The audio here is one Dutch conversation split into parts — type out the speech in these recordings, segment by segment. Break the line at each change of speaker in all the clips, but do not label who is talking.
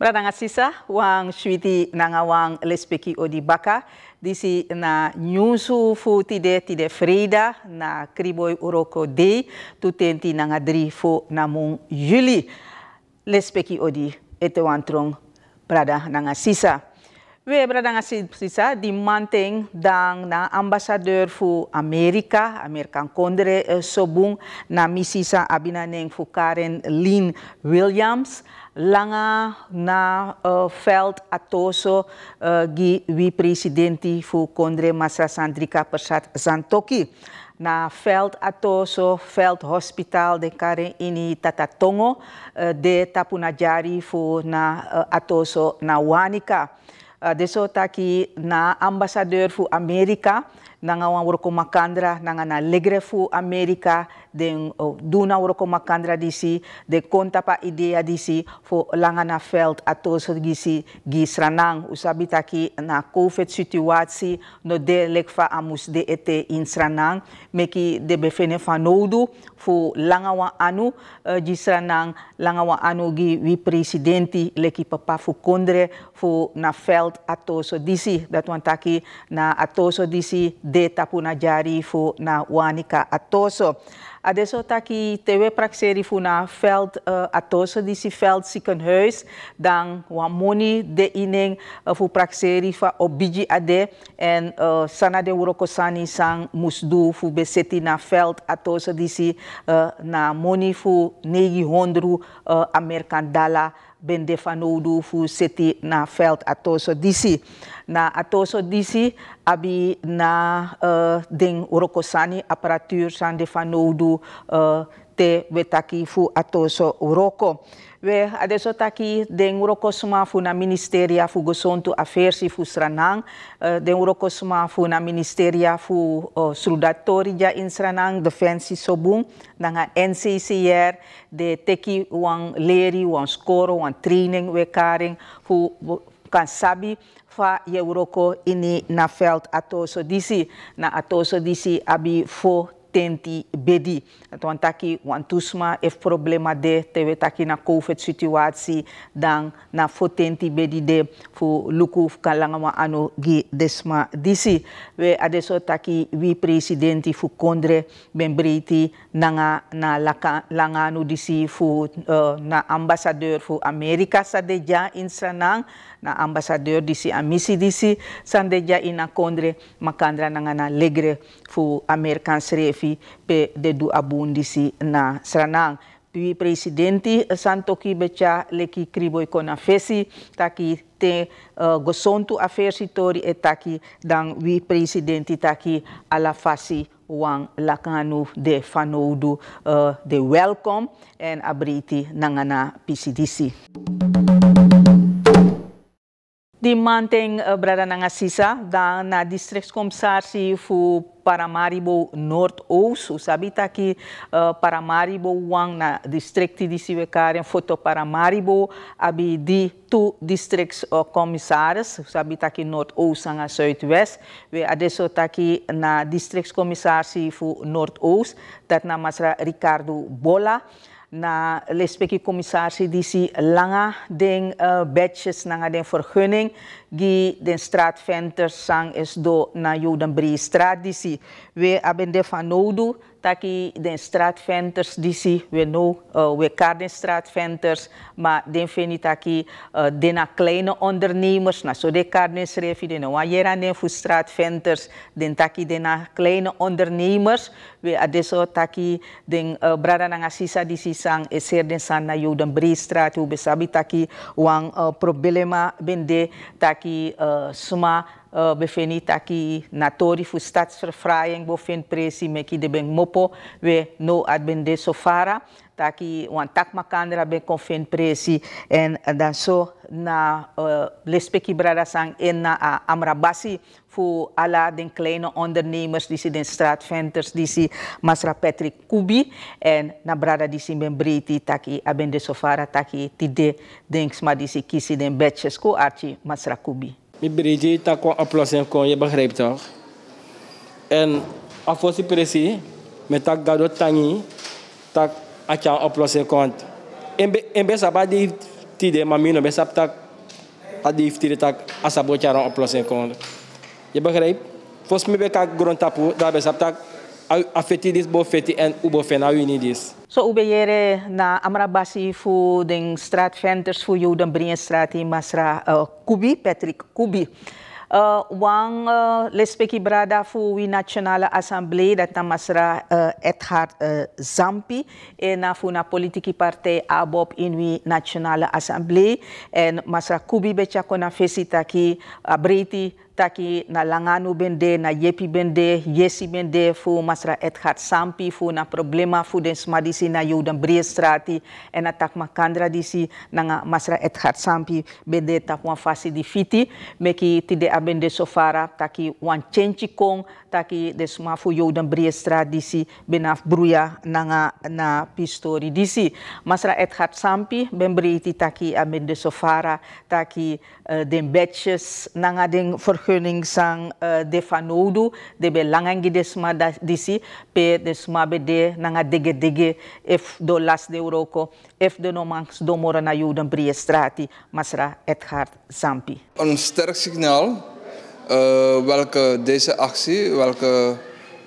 Maranangasisa wang shuiti nanga wang lespeki odibaka disi na nyusu fu tide tide Frida na kriboy uroko de tutenti nanga drifo namung Yuli lespeki odi ete wantrong brada nanga We brada nga di manteng dang na ambassadeur fu Amerika, Amerikan kondre uh, sobung na misisa abinaneng fu Karen Lynn Williams. langa na uh, atoso uh, eh, gi wi presidenti fu kondre masa sandrika persat santoki na veld atoso veld hospital de kare ini tatatongo uh, de tapunajari fu na uh, atoso na wanika uh, de taki na ambassadeur fu amerika nanga wuro makandra nanga na alegre fu Amerika den uh, duna wuro ko makandra disi de konta pa idea disi fo langana na veld atoso gisi gisranang usabi taki na covid situatie no de lekfa amus de ete insranang meki de befene van nodu fo langawa anu uh, gisranang langa anu gi wi presidenti leki papa fu kondre fo na veld atoso disi dat taki na atoso disi de puna jari fu na wanika atoso. Adesso taki tewe prakseri fu na veld uh, eh, atoso disi veld ziekenhuis dan wamoni de ining uh, eh, fu prakseri fa obiji ade en uh, sana de urokosani sang musdu fu beseti na veld atoso disi uh, na moni fu 900 uh, Amerikan dollar bende van Oudhofu City na felt Atoso DC. Na Atoso DC abi na uh, eh, ding Rokosani apparatuur sande van Oudhofu uh, eh, te we fu atoso uroko. We adesso taki den uroko suma fu na ministeria fu gosontu afersi fu sranang, uh, den uroko suma fu na ministeria fu uh, ja in sranang, defensi sobung, nanga NCCR, de teki wang leri, wang skoro, wang training we karing fu kan sabi fa ye uroko ini na felt atoso disi, na atoso disi abi fo tenti bedi. Want taki want tusma ef problema de tewe taki na COVID situatie dan na fo tenti bedi de fu luku kalangama ano gi desma disi. We adeso taki wi presidenti fu kondre ben breti nanga na laka, langano disi fu uh, eh, na ambassadeur fu Amerika sadeja in sanang na ambassadeur disi amisi disi sandeja ina kondre makandra nanga na legre fu Amerikan sref pe de du abundisi na Sranang. Puis presidenti Santoki Becha leki kriboi kona taki te uh, gosontu afersitori e taki dan wi presidenti taki ala fasi wang lakanu de fanoudu uh, de welkom en abriti nangana PCDC. Die manting uh, eh, brada na ngasisa dan na districtscommissarie voor Paramaribo Noordoost. O sabi dat uh, eh, Paramaribo wang na district di siwekaren foto Paramaribo abi di tu districtscommissaris. Eh, Commissaris, o Noord-Oost Noordoost nga Zuidwest. We adesso taki na districtscommissarie voor Noordoost. Dat na masra Ricardo Bola na lespeki commissarie die si langa ding uh, badges nanga den vergunning gi den straatventers sang is do na jodenbrie straat die si we abende van nodu taki den straatventers disi we no uh, eh, we kaarden straatventers maar den feni taki uh, eh, den a kleine ondernemers na so de kaarden schreef den wa jera den voor straatventers den taki den a kleine ondernemers we adesso eh, taki den uh, brada na sisa disi sang eser den san na den breestraat u besabi taki wang uh, problema bende taki uh, suma uh, eh, befini taki natori fu statsverfraaiing bofin presi meki de ben mopo we no ad ben de sofara taki wan tak makandra ben konfin presi en eh, dan so na uh, eh, lespeki brada sang en na uh, amrabasi voor alle de kleine ondernemers, die zijn straatventers, die zijn Masra Patrick Kubi en brada die zijn ben Briti, taki de sofara taki tide denks maar die zijn kiezen den bedjes ko archi Masra Kubi mi brigi ta kon oplossing kon, je begrijpt toch? En afosi presi, met dat gado tangi, tak atjan oplossing kon. Embe, embe saba di tide, maar mino be sab tak, adi tide tak asabo tjaran oplossing kon. Je begrijpt? Volgens mij ben ik grond tapu, daar ben ik afetidis bo feti en ubo fena uni so, ube jere na amra basi fu den straatventers fu juden straat in Masra uh, Kubi, Patrick Kubi. Uh, wang uh, eh, lespeki brada fu wi nationale assemblée dat na masra uh, Edhard uh, Zampi en na fu na politiki partij ABOP in wi nationale assemblée en masra Kubi becha kona ki abriti taki na langanu bende na yepi bende yesi bende fu masra et gaat sampi fu na problema fu den smadisi na yu den breestrati en na tak makandra disi nanga masra et gaat sampi bende tak wan fasi di fiti meki tide abende sofara taki wan chenchi kong taki desma sma fu yu den benaf bruya nanga na pistori disi masra et gaat sampi ben briti taki abende sofara taki eh, den batches nanga den vergunning sang uh, eh, defanodu de Sma desma disi pe desma bede nanga dege dege ef do las de uroko if de nomans do mora na juden briestrati masra Edgard Zampi. Een sterk signaal eh, welke deze actie, welke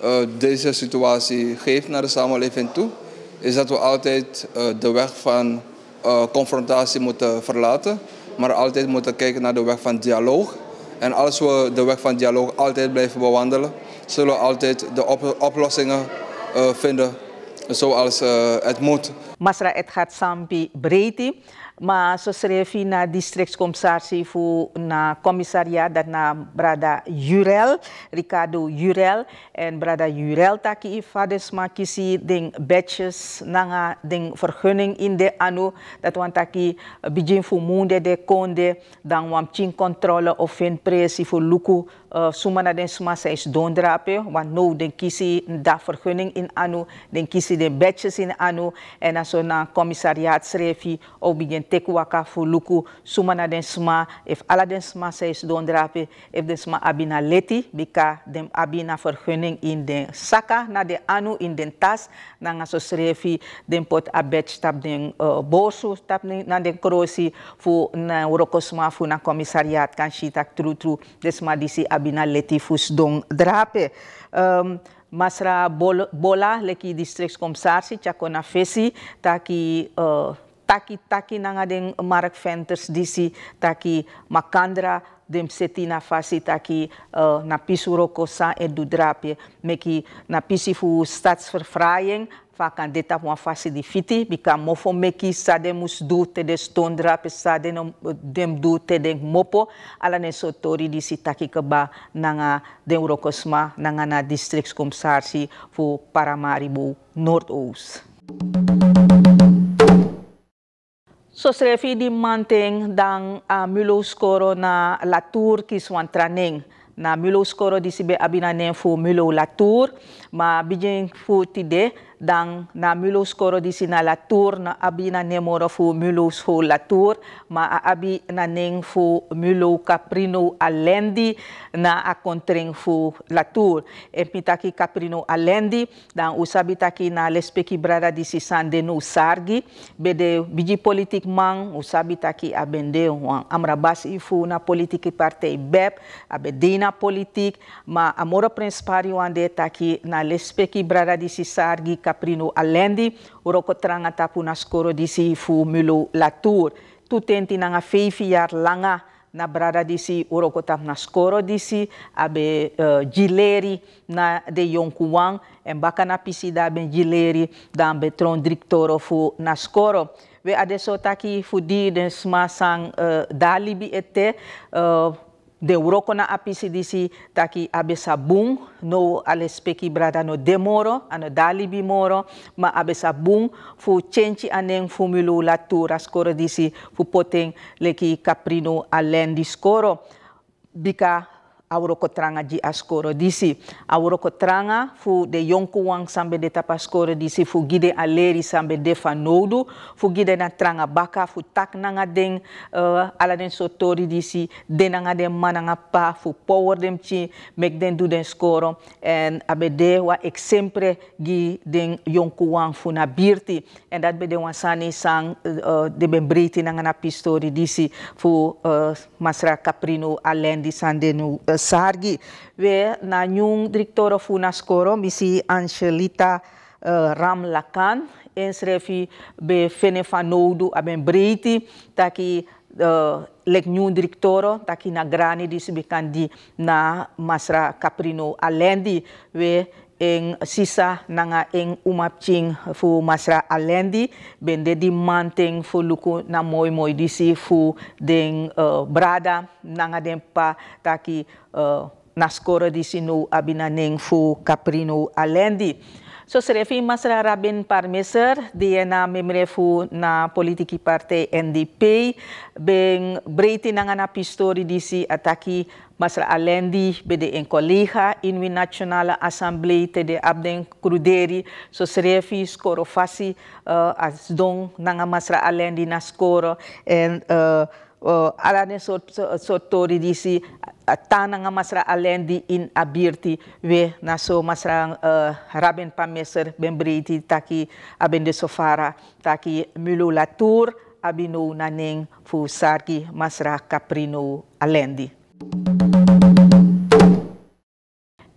eh, deze situatie geeft naar de samenleving toe, is dat we altijd de weg van confrontatie moeten verlaten, maar altijd moeten kijken naar de weg van dialoog en als we de weg van dialoog altijd blijven bewandelen, zullen we altijd de oplossingen eh, vinden zoals eh, het moet. Masra et gaat Sambi Breiti. Maar zo schreef hij naar districtscommissarie voor naar commissariaat, dat naar Brada Jurel, Ricardo Jurel. En Brada Jurel taki fades makisi ding batches, nanga ding vergunning in de anu. Dat want taki bijin voor moende de konde, dan wam controle of in presi voor luku uh, suma na den suma want nou den kisi da vergunning in anu, den kisi de badges in anu, en als na commissariaat schreef of begin teku waka fuluku, suma na den suma, if alla den suma is if den suma abina leti, bika den abina vergunning in den saka, na de anu in den tas, na nga so den pot abet stap den uh, eh, stap na den krosi, fu na urokosma, fu na commissariaat kan shi tak tru tru, desma disi Sabina Letifus Dong Drape. Um, Masra Bola, leki districtscommissaris, Chakona Fesi, taki uh, taki taki nanga Mark Venters disi taki Makandra dem seti na fasi taki uh, na pisu roko san en du drapje meki na pisi fu vaak vakan deta wan fasi di fiti bika mofo meki sa den musu du te de ston drapi sa dem du te den mopo ala ne so tori di si taki keba nanga den roko sma nanga na districtscomsarsi fu paramaribo Oost. So srefi di manting dan uh, ah, muloskoro na latour kiswan traning. Na muloskoro di sibe abinanen fu mulo latour. Ma bijin fu tide dan na mulus skoro di tour na abi na nemoro fu Mulus fu la tour ma abi na fu mulo caprino alendi na a kontring fu la tour en pitaki caprino alendi dan usabi taki na lespeki brada di sisande sande no sargi bede biji politik man usabi taki abende wan amrabas ifu na politiki partei bep abedina politik ma amora prinsipari wan de taki na lespeki brada di sargi Caprino Alendi, uroko tranga tapu naskoro disi fu mulo latour. Tutenti nanga feifi jaar langa na brada disi uroko tap naskoro disi abe uh, eh, gileri na de yonkuwang en baka na pisi da ben gileri dan betron driktoro fu naskoro. We adesotaki fu di den smasang uh, eh, dalibi ete uh, de urokona apisidisi taki abe sabun no ale speki brada no demoro ano dali moro ma abe fu chenchi anen fumulo la tura skoro disi fu poten leki caprino alen di skoro bika Aurokotranga di askoro disi Aurokotranga fu de yonku wang sambe de tapaskoro disi fu gide aleri sambe de fanodu fu gide na tranga baka fu tak nanga ding uh, eh, ala den sotori disi nanga mananga pa fu power dem chi mek den du den skoro en abede wa eksempre gi den yonku wang fu na en dat be de sang eh, de ben briti nanga na pistori disi fu eh, masra caprino alendi sandenu Sargi weer na nyung director of UNESCO misi Angelita uh, Ramlakan inschrevi be fenefanoudu fanodu aben breiti taki uh, lek nyung directoro taki na grani di sibikandi na Masra Caprino Alendi we eng sisa na nga eng umapching fu masra alendi bende di manting fu luku na moy moy disi fu ding uh, eh, brada na nga den pa taki uh, naskora disi no abinaneng fu caprino alendi So Serefi Masra Rabin Parmeser, dia na memrefu na politiki parte NDP, beng breiti Nangana na pistori disi ataki Masra Alendi, bede en collega in Nationale Assemblée te de abden cruderi, so Serefi skoro fasi uh, as dong nangan Masra Alendi na skoro en uh, అలానే సొత్తూరి తీసి తానంగా మసరా అలెంది ఇన్ అబీర్తి వే నా సో మసరా రాబెన్ పమేసర్ బెంబ్రీతి తాకి అబెన్ ది సోఫారా తాకి మిలు లతూర్ అబినో ననేంగ్ ఫూ సార్కి మసరా కప్రినో అలెంది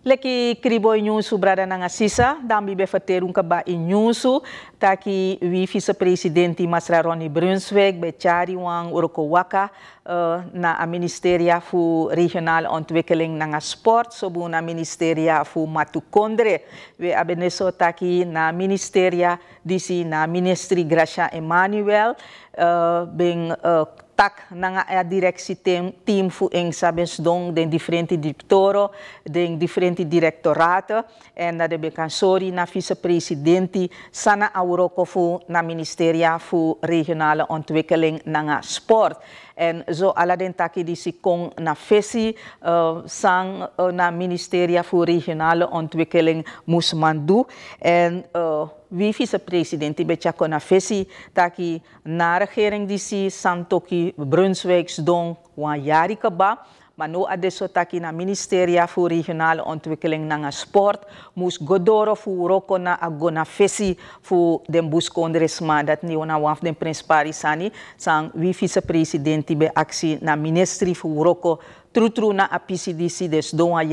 Leki kriboy nyusu brada na nga sisa, dambi befaterun ka ba inyusu, taki wi vice-presidente Masra Rony Brunswick, betjari wang uroko waka eh, na a ministeria fu regional ontwikkeling na nga sport, sobu na ministeria fu matukondre, we abeneso taki na ministeria disi na ministri Gracia Emanuel, uh, eh, bing eh, tak na a eh, direxi team, team fu ing sabens dong den diferente diretoro, den diferente directorato en na de bekansori na vicepresidenti sana auroko fu na ministeria fu regionale ontwikkeling na sport. En zo Aladdin taki die si kon na fesi uh, eh, sang eh, na ministeria voor regionale ontwikkeling moest man doen. En uh, wie die betja kon na fesi taki na regering die si santoki Brunswijks don wan jari maar no adesso taki na ministeria voor regionale ontwikkeling na sport moes godoro fu roko na agona fesi fu den bus dat ni ona waf den prins parisani sang wi vice presidenti be aksi na ministerie fu roko Trutru na APCDC, des don a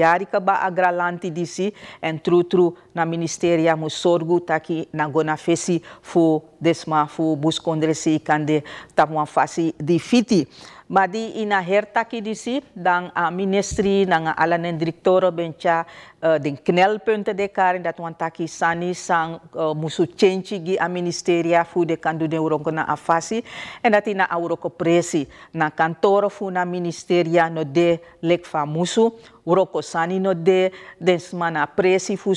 ba agralanti DC, en trutru na Ministeria mo sorgu taki na gona fesi fu desma fu buskondresi kande tamuan fasi di fiti. Madi ina herta ki disi dan a ministri nang alanen direktoro bencha Eh, de knelpunten de dat want taki sani sang uh, musu chenchi gi a ministeria fu de kan du den na afasi en dat ina a uroko presi na kantoro fu na ministeria no de lek fa musu uroko sani no de den smana presi fu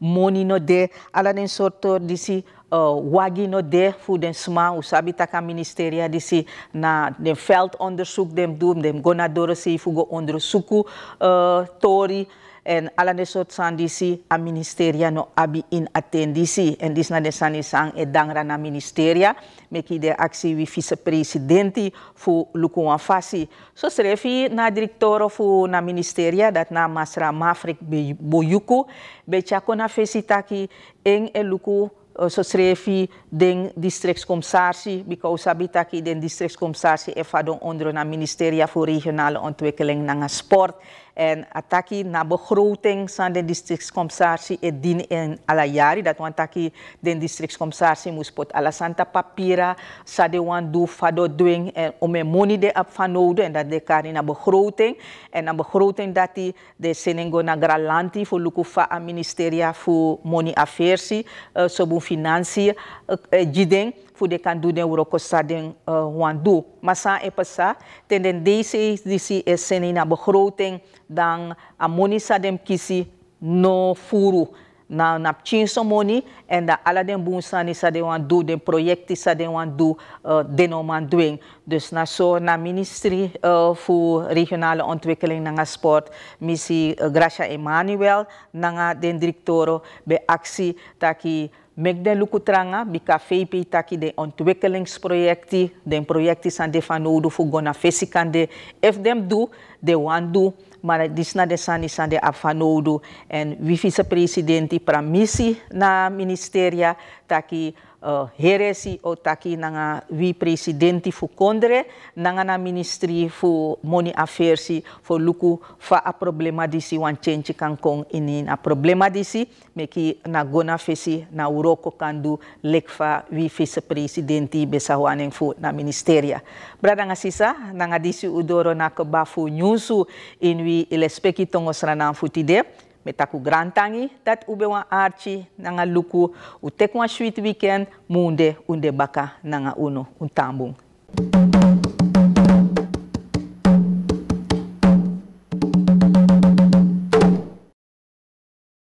moni no de ala den sorto disi uh, wagi no de fu den sma usabi taka ministeria disi na den veldonderzoek dem doem dem gona dorosi fu go onderzoeku uh, tori en alla de sort san a ministeria no abi in attendisi en dis na de sani e dangra na ministeria meki de aksi wi presidenti fu lukuan fasi so srefi na directoro fu na ministeria dat na masra mafrik boyuku be chako na fesitaki en e luku uh, eh, so srefi den districtscommissaris, sabi taki den districtscommissaris e fadon onder na ministeria voor regionale ontwikkeling na sport en ataki na begroting van de districtscommissaris het dien in alayari jari. Dat want ataki de districtscommissaris moest pot ala santa papira. Sa de wan do fado doing en om een money de op van nodig. En dat de kari na begroting. En na begroting dat die de seningo na gralanti voor lukufa a ministeria voor money affairs. Uh, Sobun financiën. Uh, voor de kan doen wuro ko saden uh, eh, wando. Maar sa epa sa ten den deze is is seni na begroting dan a moni kisi no furu. Na na so moni en da ala den bun de saden wando, den projecti de wando uh, den eh, oman Dus na so na ministry uh, eh, voor regionale ontwikkeling na sport, misi Gracia Emanuel, na den directoro be actie taki Mekden lukutranga bika FIP taki de ontwikkelingsprojecti, de projecti san de van nodu fu gona fesikande. If dem do, de want do, maar disna na de sani san de af van En wie vicepresidenti pramisi na ministeria taki uh, eh, heresi o taki nanga wi presidenti fu kondre nanga na ministri fu moni affairsi fu luku fa a problema disi wan chenchi kankong ini a problema disi meki na gona fesi na uroko kandu lekfa wi vice presidenti besa fu na ministeria brada nga sisa nanga disi udoro na keba fu nyusu in wi ilespeki tongosranan fu tide Metaku grantangi dat ubewa archi nanga luku. U sweet weekend munde unde baka nanga uno untambung.